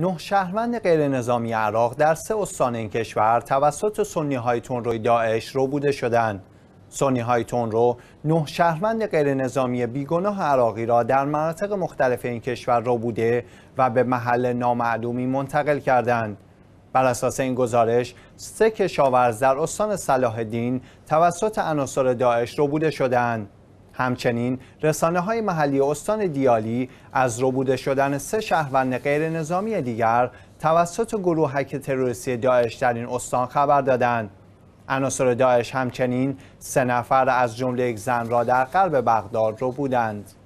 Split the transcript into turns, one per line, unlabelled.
نه شهروند غیر نظامی عراق در سه استان این کشور توسط سنی های روی داعش رو بوده شدند. سنی های رو نه شهروند غیر نظامی بیگناه عراقی را در مناطق مختلف این کشور رو بوده و به محل نامعلومی منتقل کردند. بر اساس این گزارش سه کشاورز در استان صلاح توسط عناصر داعش رو بوده شدند. همچنین رسانه های محلی استان دیالی از ربوده شدن سه شهروند غیر نظامی دیگر توسط گروهک تروریستی داعش در این استان خبر دادند. عناصر داعش همچنین سه نفر از جمله یک زن را در قلب بغداد رو بودند.